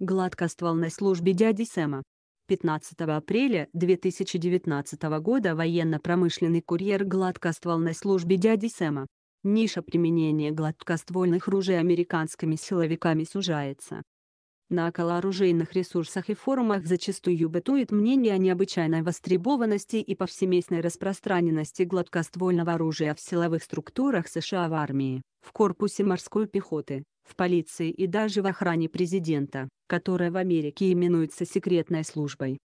Гладкоствол на службе дяди Сэма. 15 апреля 2019 года военно-промышленный курьер Гладкоствольной службе дяди Сэма. Ниша применения гладкоствольных ружей американскими силовиками сужается. На околооружейных ресурсах и форумах зачастую бытует мнение о необычайной востребованности и повсеместной распространенности гладкоствольного оружия в силовых структурах США в армии, в корпусе морской пехоты, в полиции и даже в охране президента, которая в Америке именуется секретной службой.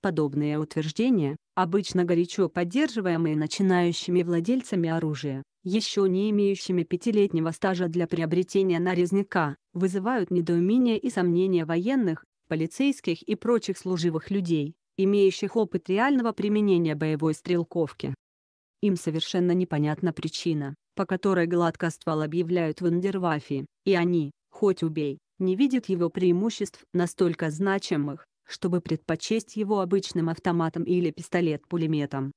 Подобные утверждения, обычно горячо поддерживаемые начинающими владельцами оружия, еще не имеющими пятилетнего стажа для приобретения нарезника, вызывают недоумение и сомнения военных, полицейских и прочих служивых людей, имеющих опыт реального применения боевой стрелковки. Им совершенно непонятна причина, по которой гладкоствол объявляют в Индервафии, и они, хоть убей, не видят его преимуществ настолько значимых, чтобы предпочесть его обычным автоматом или пистолет-пулеметом.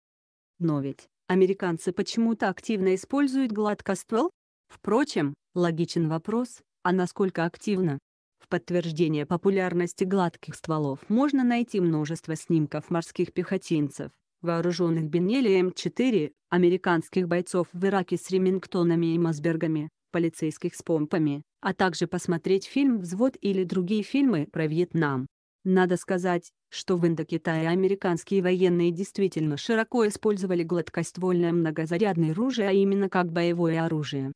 Но ведь, Американцы почему-то активно используют гладкоствол? Впрочем, логичен вопрос, а насколько активно? В подтверждение популярности гладких стволов можно найти множество снимков морских пехотинцев, вооруженных Беннели М4, американских бойцов в Ираке с ремингтонами и Мосбергами, полицейских с помпами, а также посмотреть фильм «Взвод» или другие фильмы про Вьетнам. Надо сказать, что в Индокитае американские военные действительно широко использовали гладкоствольное многозарядное оружие, а именно как боевое оружие.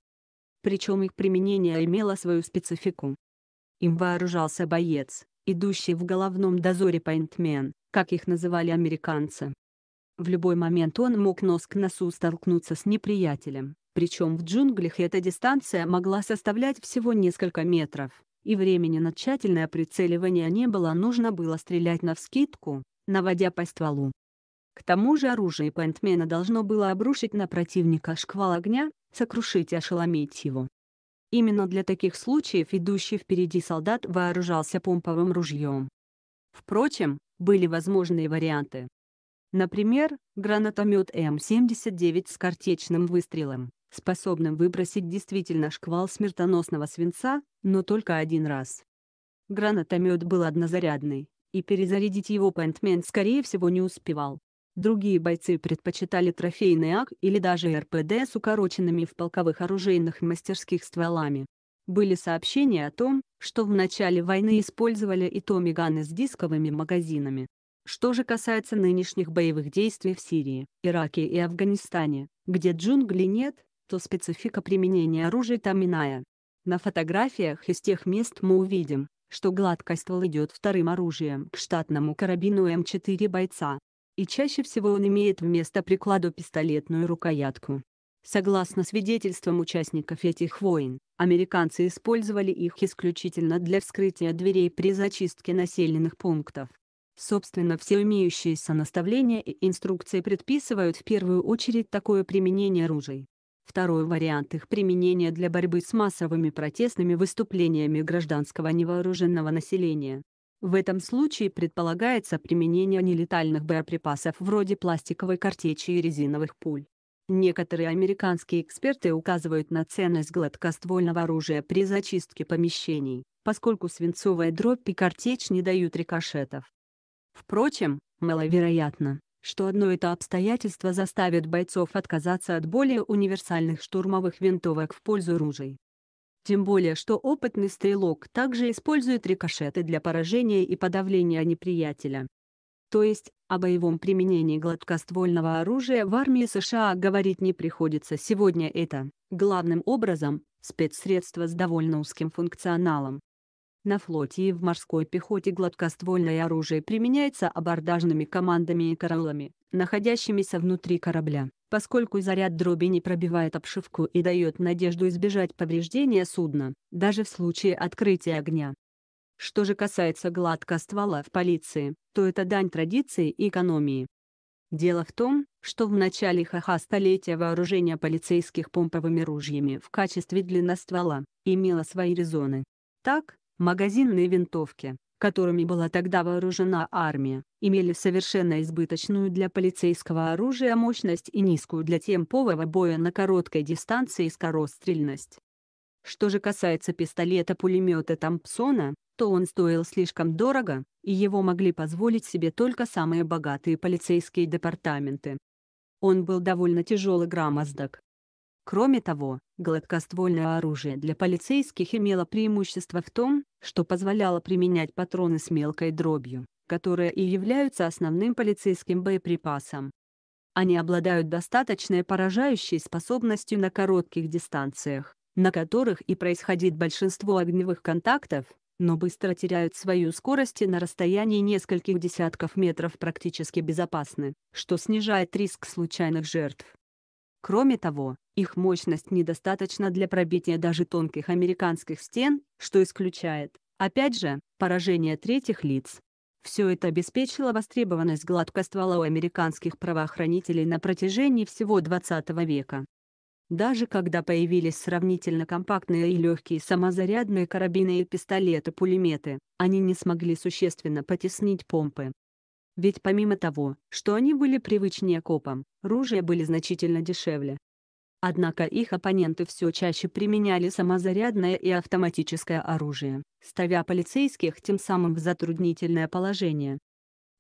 Причем их применение имело свою специфику. Им вооружался боец, идущий в головном дозоре «пойнтмен», как их называли американцы. В любой момент он мог нос к носу столкнуться с неприятелем, причем в джунглях эта дистанция могла составлять всего несколько метров и времени на тщательное прицеливание не было, нужно было стрелять навскидку, наводя по стволу. К тому же оружие Пентмена должно было обрушить на противника шквал огня, сокрушить и ошеломить его. Именно для таких случаев идущий впереди солдат вооружался помповым ружьем. Впрочем, были возможные варианты. Например, гранатомет М-79 с картечным выстрелом, способным выбросить действительно шквал смертоносного свинца, но только один раз. Гранатомет был однозарядный, и перезарядить его Пентмен скорее всего не успевал. Другие бойцы предпочитали трофейный АК или даже РПД с укороченными в полковых оружейных мастерских стволами. Были сообщения о том, что в начале войны использовали и томиганы с дисковыми магазинами. Что же касается нынешних боевых действий в Сирии, Ираке и Афганистане, где джунглей нет, то специфика применения оружия там иная. На фотографиях из тех мест мы увидим, что гладкий ствол идет вторым оружием к штатному карабину М4 бойца. И чаще всего он имеет вместо приклада пистолетную рукоятку. Согласно свидетельствам участников этих войн, американцы использовали их исключительно для вскрытия дверей при зачистке населенных пунктов. Собственно, все имеющиеся наставления и инструкции предписывают в первую очередь такое применение оружия. Второй вариант их применения для борьбы с массовыми протестными выступлениями гражданского невооруженного населения. В этом случае предполагается применение нелетальных боеприпасов вроде пластиковой картечи и резиновых пуль. Некоторые американские эксперты указывают на ценность гладкоствольного оружия при зачистке помещений, поскольку свинцовая дробь и картечь не дают рикошетов. Впрочем, маловероятно, что одно это обстоятельство заставит бойцов отказаться от более универсальных штурмовых винтовок в пользу ружей. Тем более, что опытный стрелок также использует рикошеты для поражения и подавления неприятеля. То есть, о боевом применении гладкоствольного оружия в армии США говорить не приходится сегодня это, главным образом, спецсредство с довольно узким функционалом. На флоте и в морской пехоте гладкоствольное оружие применяется абордажными командами и кораллами, находящимися внутри корабля, поскольку заряд дроби не пробивает обшивку и дает надежду избежать повреждения судна, даже в случае открытия огня. Что же касается гладкоствола в полиции, то это дань традиции и экономии. Дело в том, что в начале ХХ столетия вооружение полицейских помповыми ружьями в качестве длинноствола имело свои резоны. Так, Магазинные винтовки, которыми была тогда вооружена армия, имели совершенно избыточную для полицейского оружия мощность и низкую для темпового боя на короткой дистанции скорострельность. Что же касается пистолета-пулемета Тампсона, то он стоил слишком дорого, и его могли позволить себе только самые богатые полицейские департаменты. Он был довольно тяжелый и громоздок, Кроме того, гладкоствольное оружие для полицейских имело преимущество в том, что позволяло применять патроны с мелкой дробью, которые и являются основным полицейским боеприпасом. Они обладают достаточной поражающей способностью на коротких дистанциях, на которых и происходит большинство огневых контактов, но быстро теряют свою скорость и на расстоянии нескольких десятков метров практически безопасны, что снижает риск случайных жертв. Кроме того, их мощность недостаточна для пробития даже тонких американских стен, что исключает, опять же, поражение третьих лиц. Все это обеспечило востребованность гладкоствола у американских правоохранителей на протяжении всего XX века. Даже когда появились сравнительно компактные и легкие самозарядные карабины и пистолеты-пулеметы, они не смогли существенно потеснить помпы. Ведь помимо того, что они были привычнее копам, ружья были значительно дешевле. Однако их оппоненты все чаще применяли самозарядное и автоматическое оружие, ставя полицейских тем самым в затруднительное положение.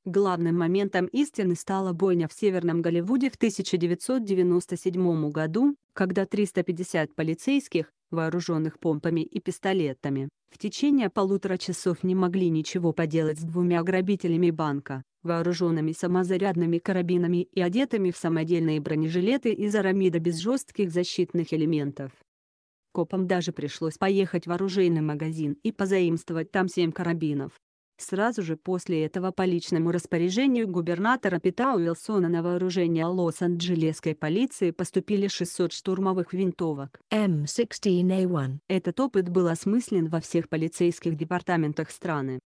Главным моментом истины стала бойня в Северном Голливуде в 1997 году, когда 350 полицейских, вооруженных помпами и пистолетами, в течение полутора часов не могли ничего поделать с двумя грабителями банка, вооруженными самозарядными карабинами и одетыми в самодельные бронежилеты из арамида без жестких защитных элементов. Копам даже пришлось поехать в оружейный магазин и позаимствовать там семь карабинов, Сразу же после этого по личному распоряжению губернатора Пита Уилсона на вооружение Лос-Анджелесской полиции поступили 600 штурмовых винтовок. М16А1. Этот опыт был осмыслен во всех полицейских департаментах страны.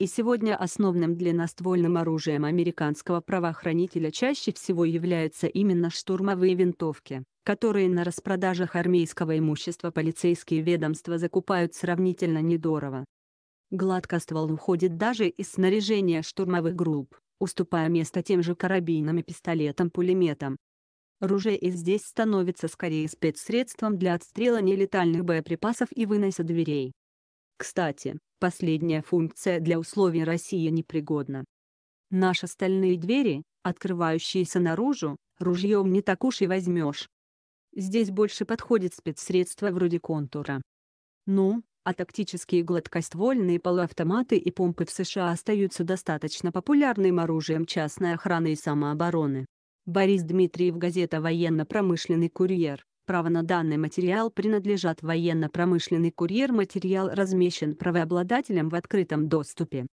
И сегодня основным длинноствольным оружием американского правоохранителя чаще всего являются именно штурмовые винтовки, которые на распродажах армейского имущества полицейские ведомства закупают сравнительно недорого. Гладко ствол уходит даже из снаряжения штурмовых групп, уступая место тем же карабинам и пистолетам-пулеметам. Ружье и здесь становится скорее спецсредством для отстрела нелетальных боеприпасов и выноса дверей. Кстати, последняя функция для условий России непригодна. Наши стальные двери, открывающиеся наружу, ружьем не так уж и возьмешь. Здесь больше подходит спецсредство вроде контура. Ну, а тактические гладкоствольные полуавтоматы и помпы в США остаются достаточно популярным оружием частной охраны и самообороны. Борис Дмитриев, газета «Военно-промышленный курьер». Право на данный материал принадлежат «Военно-промышленный курьер». Материал размещен правообладателем в открытом доступе.